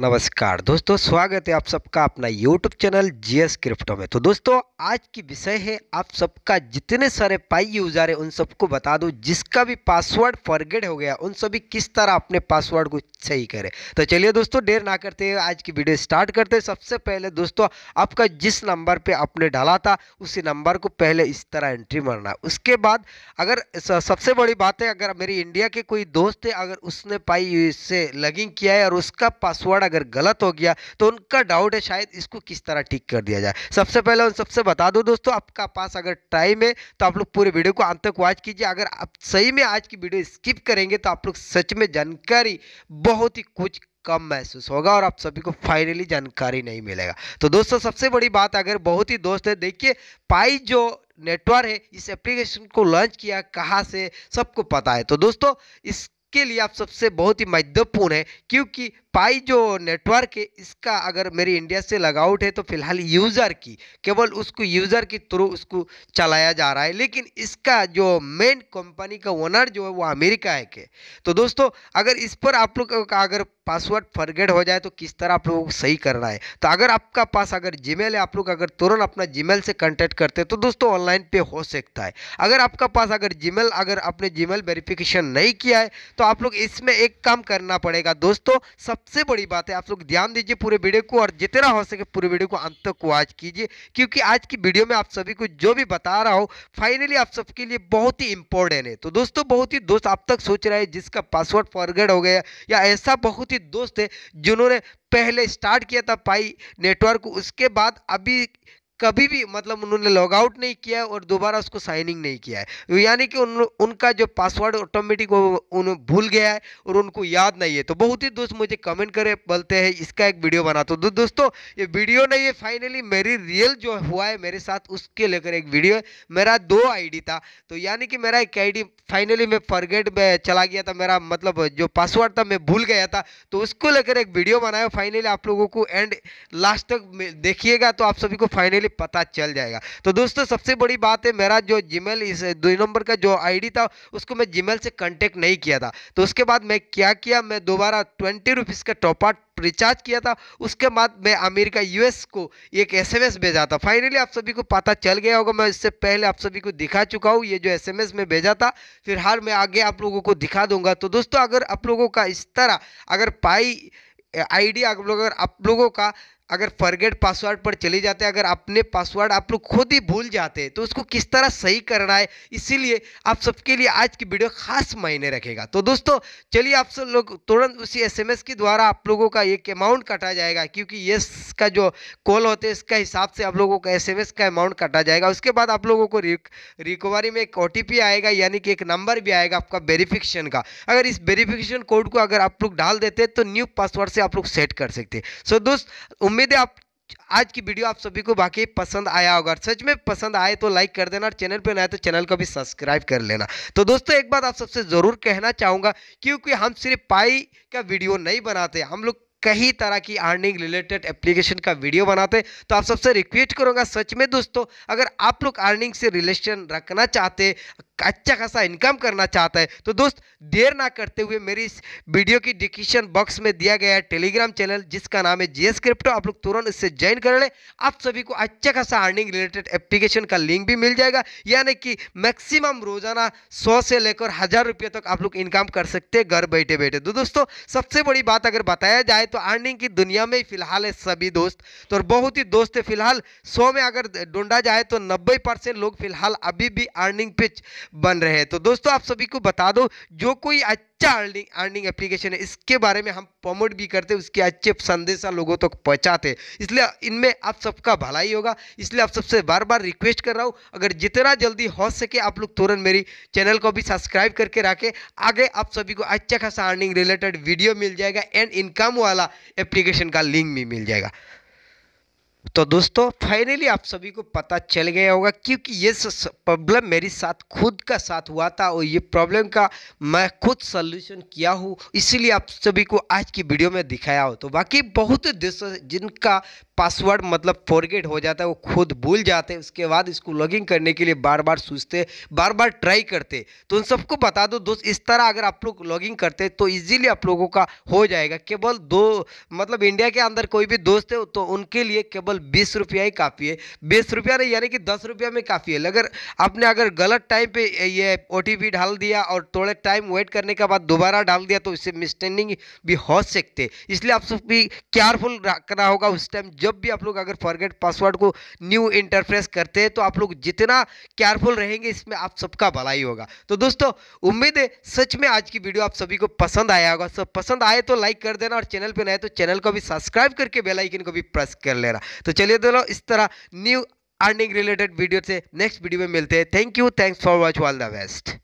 नमस्कार दोस्तों स्वागत है आप सबका अपना YouTube channel G S crypto में तो दोस्तों आज की विषय है आप सबका जितने सारे पाई यूजर है उन सबको बता दूं जिसका भी पासवर्ड फॉरगेट हो गया उन सभी किस तरह अपने पासवर्ड को सही करें तो चलिए दोस्तों देर ना करते हैं आज की वीडियो स्टार्ट करते हैं सबसे पहले दोस्तों आपका जिस नंबर पर आपने डाला था उसी नंबर को पहले इस तरह एंट्री मारना उसके बाद अगर सबसे बड़ी बात है अगर मेरी इंडिया के कोई दोस्त है अगर उसने पाई से लॉगिंग किया है और उसका पासवर्ड रिकॉर्ड अगर गलत हो गया तो उनका डाउट है शायद इसको किस तरह ठीक कर दिया जाए सबसे पहले उन सबसे बता दूँ दोस्तों आपका पास अगर टाइम है तो आप लोग पूरे वीडियो को अंत तक वॉच कीजिए अगर आप सही में आज की वीडियो स्किप करेंगे तो आप लोग सच में जानकारी बहुत ही कुछ कम महसूस होगा और आप सभी को फाइनली जानकारी नहीं मिलेगा तो दोस्तों सबसे बड़ी बात अगर बहुत ही दोस्त है देखिए पाई जो नेटवर्क है इस एप्लीकेशन को लॉन्च किया कहाँ से सबको पता है तो दोस्तों इस के लिए आप सबसे बहुत ही महत्वपूर्ण है क्योंकि पाई जो नेटवर्क है इसका अगर मेरी इंडिया से लगाउट है तो फिलहाल यूज़र की केवल उसको यूज़र के थ्रू उसको चलाया जा रहा है लेकिन इसका जो मेन कंपनी का ओनर जो है वो अमेरिका है के तो दोस्तों अगर इस पर आप लोग का अगर पासवर्ड फॉरगेट हो जाए तो किस तरह आप लोगों को सही करना है तो अगर आपका पास अगर जीमेल है आप लोग अगर तुरंत अपना जीमेल से कॉन्टैक्ट करते हैं तो दोस्तों ऑनलाइन पे हो सकता है अगर आपका पास अगर जीमेल अगर आपने जीमेल वेरिफिकेशन नहीं किया है तो आप लोग इसमें एक काम करना पड़ेगा दोस्तों सब सबसे बड़ी बात है आप लोग ध्यान दीजिए पूरे वीडियो को और जितना हो सके पूरे वीडियो को अंत तक वाच कीजिए क्योंकि आज की वीडियो में आप सभी को जो भी बता रहा हूँ फाइनली आप सबके लिए बहुत ही इंपॉर्टेंट है तो दोस्तों बहुत ही दोस्त आप तक सोच रहे हैं जिसका पासवर्ड फॉरगेड हो गया या ऐसा बहुत ही दोस्त है जिन्होंने पहले स्टार्ट किया था पाई नेटवर्क उसके बाद अभी कभी भी मतलब उन्होंने लॉग आउट नहीं किया है और दोबारा उसको साइनिंग नहीं किया है तो यानी कि उन उनका जो पासवर्ड ऑटोमेटिक वो भूल गया है और उनको याद नहीं है तो बहुत ही दोस्त मुझे कमेंट करे बोलते हैं इसका एक वीडियो बना तो दोस्तों ये वीडियो नहीं है फाइनली मेरी रियल जो हुआ है मेरे साथ उसके लेकर एक वीडियो मेरा दो आई था तो यानी कि मेरा एक आई फाइनली मैं फॉरगेट में चला गया था मेरा मतलब जो पासवर्ड था मैं भूल गया था तो उसको लेकर एक वीडियो बनाया फाइनली आप लोगों को एंड लास्ट तक देखिएगा तो आप सभी को फाइनली पता चल जाएगा तो दोस्तों सबसे बड़ी बात है मेरा जो जीमेल इस दो नंबर का जो आईडी था उसको मैं जीमेल से कंटेक्ट नहीं किया था तो उसके बाद मैं क्या किया मैं दोबारा ट्वेंटी रुपीज़ का टॉपअप रिचार्ज किया था उसके बाद मैं अमेरिका यूएस को एक एसएमएस भेजा था फाइनली आप सभी को पता चल गया होगा मैं इससे पहले आप सभी को दिखा चुका हूँ ये जो एसएमएस में भेजा था फिर फिलहाल मैं आगे आप लोगों को दिखा दूंगा तो दोस्तों अगर आप लोगों का इस तरह अगर पाई आईडी आप लोग अगर आप लोगों का अगर फॉरगेट पासवर्ड पर चले जाते हैं अगर अपने पासवर्ड आप लोग खुद ही भूल जाते हैं तो उसको किस तरह सही करना है इसीलिए आप सबके लिए आज की वीडियो खास मायने रखेगा तो दोस्तों चलिए आप सब लोग तुरंत उसी एसएमएस के द्वारा आप लोगों का एक अमाउंट काटा जाएगा क्योंकि ये का जो कॉल होते हैं इसका हिसाब से आप लोगों का एस का अमाउंट काटा जाएगा उसके बाद आप लोगों को रिकवरी में एक ओ आएगा यानी कि एक नंबर भी आएगा आपका वेरीफिकेशन का अगर इस वेरीफिकेशन कोड को अगर आप लोग डाल देते तो न्यू पासवर्ड से आप लोग सेट कर सकते सो दोस्त उम्मीद उम्मीद है आप आज की वीडियो आप सभी को बाकी पसंद आया होगा सच में पसंद आए तो लाइक कर देना और चैनल पे नया तो चैनल को भी सब्सक्राइब कर लेना तो दोस्तों एक बात आप सबसे ज़रूर कहना चाहूंगा क्योंकि हम सिर्फ पाई का वीडियो नहीं बनाते हम लोग कई तरह की अर्निंग रिलेटेड एप्लीकेशन का वीडियो बनाते हैं तो आप सबसे रिक्वेस्ट करूंगा सच में दोस्तों अगर आप लोग अर्निंग से रिलेशन रखना चाहते अच्छा खासा इनकम करना चाहता है तो दोस्त देर ना करते हुए मेरी इस वीडियो की डिस्क्रिप्शन बॉक्स में दिया गया है टेलीग्राम चैनल जिसका नाम है एस क्रिप्टो आप लोग तुरंत इससे ज्वाइन कर लें आप सभी को अच्छा खासा अर्निंग रिलेटेड एप्लीकेशन का लिंक भी मिल जाएगा यानी कि मैक्सिमम रोजाना सौ से लेकर हज़ार रुपये तक आप लोग इनकम कर सकते हैं घर बैठे बैठे तो दोस्तों सबसे बड़ी बात अगर बताया जाए तो अर्निंग की दुनिया में फिलहाल है सभी दोस्त तो बहुत ही दोस्त है फिलहाल सौ में अगर ढूंढा जाए तो नब्बे लोग फिलहाल अभी भी अर्निंग पिच बन रहे हैं तो दोस्तों आप सभी को बता दो जो कोई अच्छा अर्निंग अर्निंग एप्लीकेशन है इसके बारे में हम प्रमोट भी करते उसके अच्छे संदेशा लोगों तक तो पहुँचाते इसलिए इनमें आप सबका भलाई होगा इसलिए आप सबसे बार बार रिक्वेस्ट कर रहा हूँ अगर जितना जल्दी हो सके आप लोग तुरंत मेरी चैनल को भी सब्सक्राइब करके रखें आगे आप सभी को अच्छा खासा अर्निंग रिलेटेड वीडियो मिल जाएगा एंड इनकम वाला एप्लीकेशन का लिंक भी मिल जाएगा तो दोस्तों फाइनली आप सभी को पता चल गया होगा क्योंकि ये प्रॉब्लम मेरे साथ खुद का साथ हुआ था और ये प्रॉब्लम का मैं खुद सल्यूशन किया हूँ इसीलिए आप सभी को आज की वीडियो में दिखाया हो तो बाकी बहुत देशों जिनका पासवर्ड मतलब फॉरगेट हो जाता है वो खुद भूल जाते हैं उसके बाद इसको लॉगिंग करने के लिए बार बार सोचते बार बार ट्राई करते तो उन सबको बता दो दोस्त इस तरह अगर आप लोग लॉगिंग करते तो ईजिली आप लोगों का हो जाएगा केवल दो मतलब इंडिया के अंदर कोई भी दोस्त है तो उनके लिए केवल केवल बीस रुपया ही काफ़ी है बीस रुपया नहीं यानी कि दस रुपया में काफ़ी है अगर आपने अगर गलत टाइम पे ये ओ डाल दिया और थोड़े टाइम वेट करने के बाद दोबारा डाल दिया तो इससे मिसटेंडिंग भी हो सकते इसलिए आप सब भी केयरफुल रखना होगा उस टाइम जब भी आप लोग अगर फॉरगेट पासवर्ड को न्यू इंटरप्रेस करते हैं तो आप लोग जितना केयरफुल रहेंगे इसमें आप सबका भलाई होगा तो दोस्तों उम्मीद है सच में आज की वीडियो आप सभी को पसंद आया होगा सब पसंद आए तो लाइक कर देना और चैनल पे नए तो चैनल को भी सब्सक्राइब करके बेल आइकन को भी प्रेस कर लेना तो चलिए दोनों इस तरह न्यू अर्निंग रिलेटेड वीडियो से नेक्स्ट वीडियो में मिलते हैं thank you thanks for watch all the best